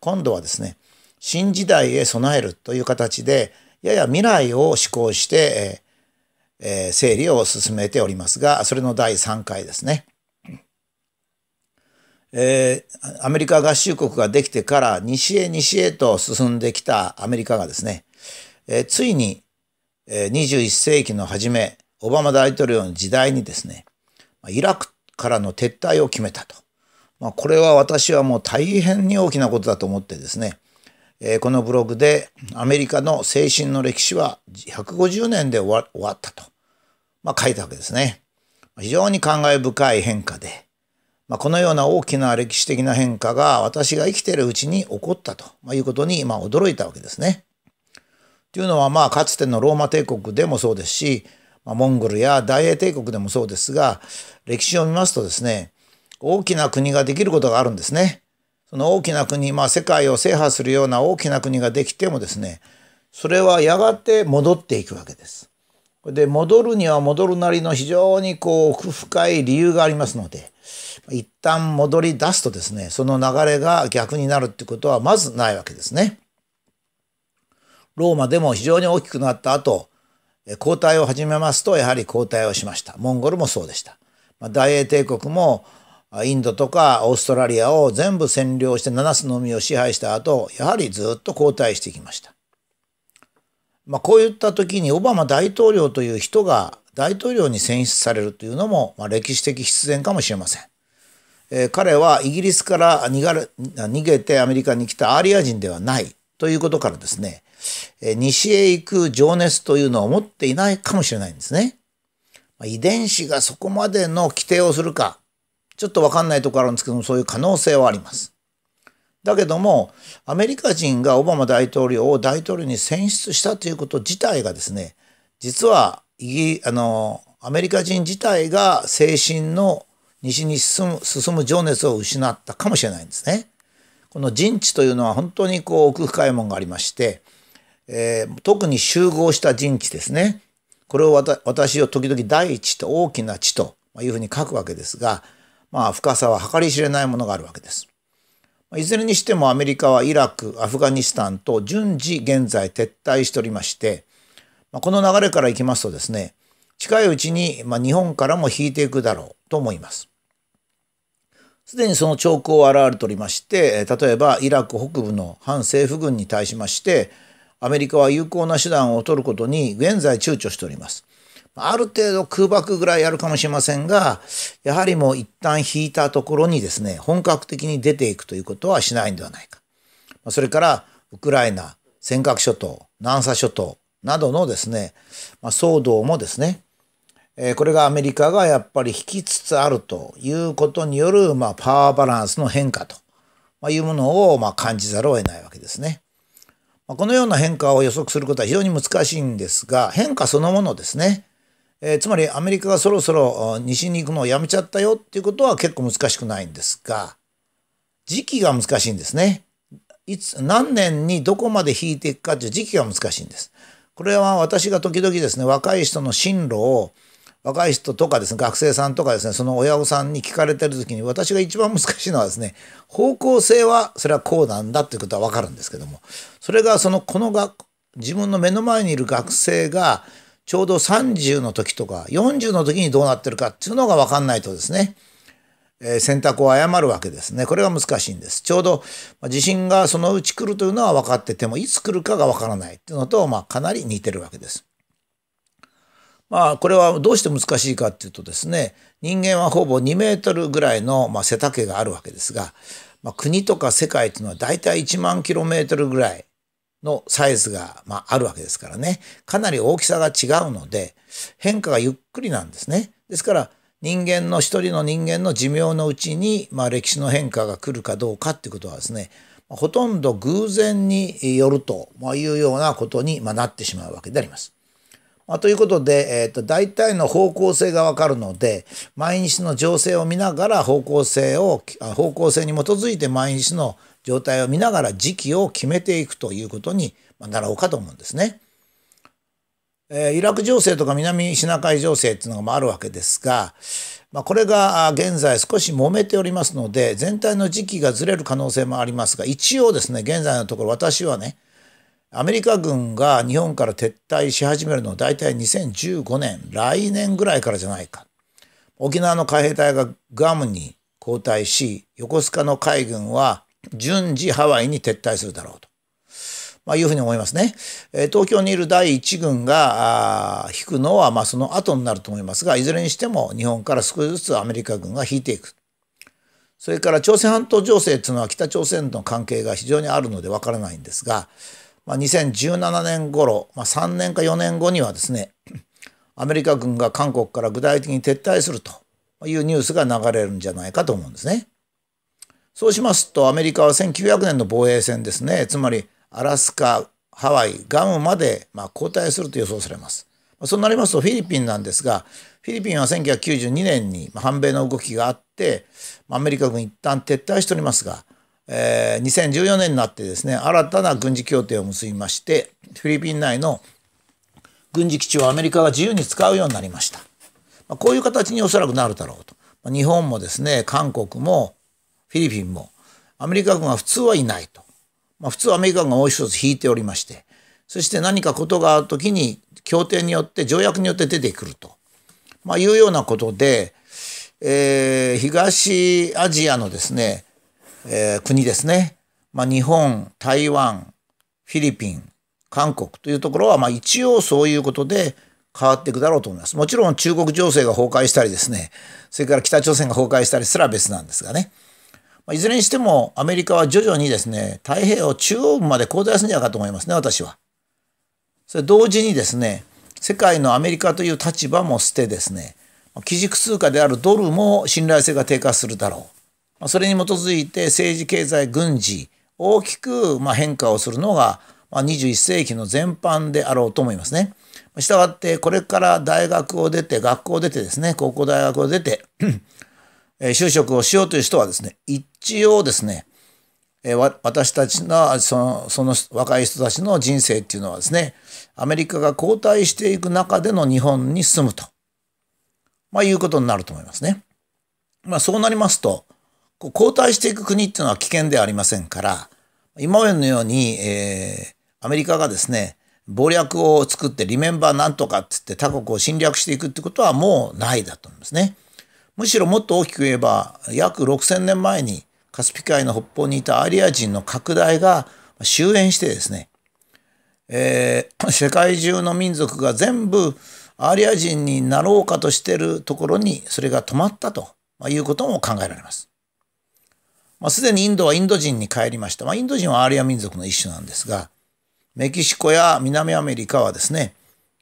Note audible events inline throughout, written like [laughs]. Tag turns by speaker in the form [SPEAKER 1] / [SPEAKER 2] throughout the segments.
[SPEAKER 1] 今度はですね新時代へ備えるという形でやや未来を思考して、えー、整理を進めておりますがそれの第3回ですね。えー、アメリカ合衆国ができてから西へ西へと進んできたアメリカがですね、えー、ついに、え21世紀の初めオバマ大統領の時代にですねイラクからの撤退を決めたと。まあ、これは私はもう大変に大きなことだと思ってですね、えー、このブログでアメリカの精神の歴史は150年で終わったと、まあ、書いたわけですね。非常に感慨深い変化で、まあ、このような大きな歴史的な変化が私が生きているうちに起こったということに今驚いたわけですね。というのはまあかつてのローマ帝国でもそうですし、まあ、モンゴルや大英帝国でもそうですが歴史を見ますとですね大きな国ができることがあるんですね。その大きな国、まあ、世界を制覇するような大きな国ができてもですねそれはやがて戻っていくわけです。で戻るには戻るなりの非常にこう奥深い理由がありますので一旦戻り出すとですねその流れが逆になるってことはまずないわけですね。ローマでも非常に大きくなった後交代を始めますとやはり交代をしましたモンゴルもそうでした。大英帝国もインドとかオーストラリアを全部占領して七つの海を支配した後やはりずっと後退してきました。まあ、こういった時にオバマ大統領という人が大統領に選出されるというのも、まあ、歴史的必然かもしれません。えー、彼はイギリスから逃逃げてアメリカに来たアーリア人ではないということからですね、えー、西へ行く情熱というのを持っていないかもしれないんですね。まあ、遺伝子がそこまでの規定をするかちょっとわかんないとこあるんですけども、そういう可能性はあります。だけども、アメリカ人がオバマ大統領を大統領に選出したということ自体がですね、実はあのアメリカ人自体が精神の西に進む進む情熱を失ったかもしれないんですね。この人知というのは本当にこう奥深いものがありまして、えー、特に集合した人知ですね。これを私を時々第一と大きな知というふうに書くわけですが、まあ、深さは計り知れないものがあるわけです。いずれにしてもアメリカはイラク、アフガニスタンと順次現在撤退しておりまして、この流れからいきますとですね、近いうちに日本からも引いていくだろうと思います。すでにその兆候を現れておりまして、例えばイラク北部の反政府軍に対しまして、アメリカは有効な手段を取ることに現在躊躇しております。ある程度空爆ぐらいやるかもしれませんが、やはりもう一旦引いたところにですね、本格的に出ていくということはしないんではないか。それから、ウクライナ、尖閣諸島、南沙諸島などのですね、ま騒動もですね、えこれがアメリカがやっぱり引きつつあるということによる、まあ、パワーバランスの変化というものを、まあ、感じざるを得ないわけですね。まこのような変化を予測することは非常に難しいんですが、変化そのものですね。えー、つまりアメリカがそろそろ西に行くのをやめちゃったよっていうことは結構難しくないんですが、時期が難しいんですね。いつ、何年にどこまで引いていくかっていう時期が難しいんです。これは私が時々ですね、若い人の進路を、若い人とかですね、学生さんとかですね、その親御さんに聞かれてる時に私が一番難しいのはですね、方向性はそれはこうなんだっていうことはわかるんですけども、それがその、この学、自分の目の前にいる学生が、ちょうど30の時とか40の時にどうなってるかっていうのが分かんないとですね、えー、選択を誤るわけですね。これが難しいんです。ちょうど地震がそのうち来るというのは分かっててもいつ来るかが分からないっていうのと、まあ、かなり似てるわけです。まあこれはどうして難しいかっていうとですね人間はほぼ2メートルぐらいの、まあ、背丈があるわけですが、まあ、国とか世界っていうのは大体1万キロメートルぐらいのサイズが、まあ、あるわけですからね。かなり大きさが違うので、変化がゆっくりなんですね。ですから、人間の一人の人間の寿命のうちに、まあ、歴史の変化が来るかどうかっていうことはですね、ほとんど偶然によるというようなことに、なってしまうわけであります。まあ、ということで、えーと、大体の方向性がわかるので、毎日の情勢を見ながら方向性を、方向性に基づいて毎日の状態を見ながら時期を決めていくということになろうかと思うんですね。えー、イラク情勢とか南シナ海情勢っていうのがあるわけですが、まあ、これが現在少し揉めておりますので全体の時期がずれる可能性もありますが一応ですね現在のところ私はねアメリカ軍が日本から撤退し始めるのは大体2015年来年ぐらいからじゃないか沖縄の海兵隊がグアムに後退し横須賀の海軍は順次ハワイに撤退するだろうと。まあ、いうふうに思いますね。え東京にいる第1軍が引くのはまその後になると思いますが、いずれにしても日本から少しずつアメリカ軍が引いていく。それから朝鮮半島情勢というのは北朝鮮との関係が非常にあるのでわからないんですが、まあ、2017年頃、まあ、3年か4年後にはですね、[clears throat] アメリカ軍が韓国から具体的に撤退するというニュースが流れるんじゃないかと思うんですね。そうしますとアメリカは1900年の防衛戦ですねつまりアラスカハワイガムまでま後退すると予想されます。そうなりますとフィリピンなんですがフィリピンは1992年に反米の動きがあってアメリカ軍一旦撤退しておりますが、えー、2014年になってですね新たな軍事協定を結びましてフィリピン内の軍事基地をアメリカが自由に使うようになりました。まこういう形におそらくなるだろうと。日本もですね韓国もフィリピンも、アメリカ軍は普通はいないと。まあ、普通はアメリカ軍がもう一つ引いておりまして、そして何かことがあるときに、協定によって、条約によって出てくると、まあ、いうようなことで、えー、東アジアのですね、えー、国ですね、まあ、日本、台湾、フィリピン、韓国というところは、まあ、一応そういうことで変わっていくだろうと思います。もちろん中国情勢が崩壊したりですね、それから北朝鮮が崩壊したりすら別なんですがね。まあ、いずれにしてもアメリカは徐々にですね、太平洋中央部まで後退するんじゃないかと思いますね、私は。それ同時にですね、世界のアメリカという立場も捨てですね、基軸通貨であるドルも信頼性が低下するだろう。まあ、それに基づいて政治、経済、軍事、大きくま変化をするのが、ま21世紀の全般であろうと思いますね。したがってこれから大学を出て学校を出てですね高校大学を出て [clears throat] 就職をしようという人はですね一一応ですね、えー、私たちのそのその若い人たちの人生っていうのはですねアメリカが後退していく中での日本に住むと、まあ、いうことになると思いますね。まあ、そうなりますと後退していく国っていうのは危険ではありませんから今までのように、えー、アメリカがですね謀略を作ってリメンバーなんとかって言って他国を侵略していくってことはもうないだと思いますね。むしろもっと大きく言えば約6,000年前にカスピ海の北方にいたアリア人の拡大が終焉してですね、えー、[laughs] 世界中の民族が全部アリア人になろうかとしてるところにそれが止まったということも考えられます。まあ、すでにインドはインド人に帰りました。まあ、インド人はアリア民族の一種なんですが、メキシコや南アメリカはですね、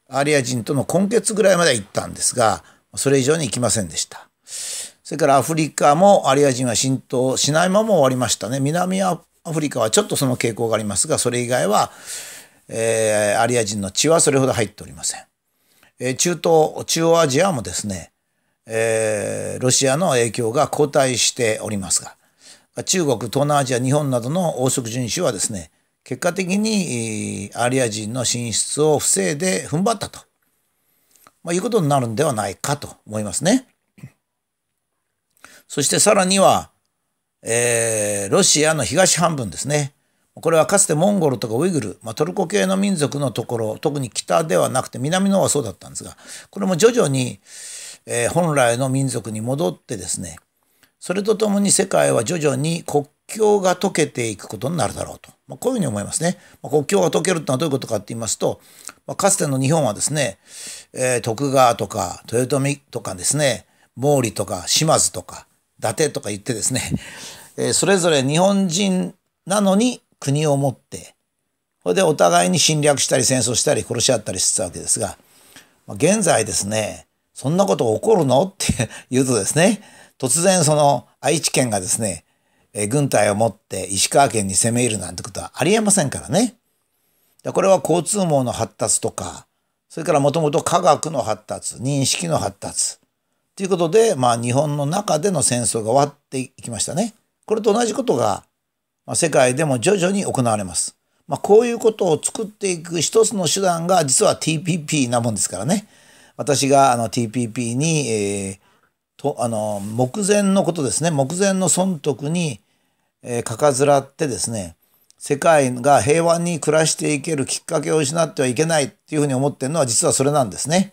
[SPEAKER 1] アリア人との根結ぐらいまで行ったんですが、それ以上に行きませんでした。それからアフリカもアリア人は浸透しないまま終わりましたね。南アフリカはちょっとその傾向がありますが、それ以外は、えー、アリア人の血はそれほど入っておりません。えー、中東、中央アジアもですね、えー、ロシアの影響が後退しておりますが、中国、東南アジア、日本などの王族人種はですね、結果的にアリア人の進出を防いで踏ん張ったと、まあ、いうことになるんではないかと思いますね。そしてさらには、えー、ロシアの東半分ですね。これはかつてモンゴルとかウイグル、まあ、トルコ系の民族のところ、特に北ではなくて南の方はそうだったんですが、これも徐々に、えー、本来の民族に戻ってですね、それとともに世界は徐々に国境が解けていくことになるだろうと。まあ、こういうふうに思いますね。まあ、国境が解けるってのはどういうことかって言いますと、まあ、かつての日本はですね、えー、徳川とか豊臣とかですね、毛利とか島津とか、伊達とか言ってですね、えー、それぞれ日本人なのに国を持ってそれでお互いに侵略したり戦争したり殺し合ったりしてたわけですが、まあ、現在ですねそんなこと起こるのって [laughs] 言うとですね突然その愛知県がですね、えー、軍隊を持って石川県に攻め入るなんてことはありえませんからね。これは交通網の発達とかそれからもともと科学の発達認識の発達ということで、まあ、日本の中での戦争が終わっていきましたね。これと同じことが、ま世界でも徐々に行われます。まあ、こういうことを作っていく一つの手段が実は TPP なもんですからね。私があの TPP に、えー、とあの目前のことですね目前の損得に、えー、かかずらってですね世界が平和に暮らしていけるきっかけを失ってはいけないっていうふうに思ってるのは実はそれなんですね。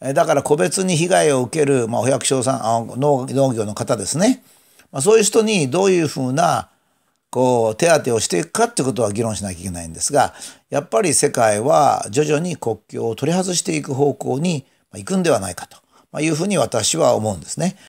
[SPEAKER 1] だから個別に被害を受ける、まあ、お百姓さん農業の方ですね、まあ、そういう人にどういうふうなこう手当てをしていくかっていうことは議論しなきゃいけないんですがやっぱり世界は徐々に国境を取り外していく方向に行くんではないかというふうに私は思うんですね。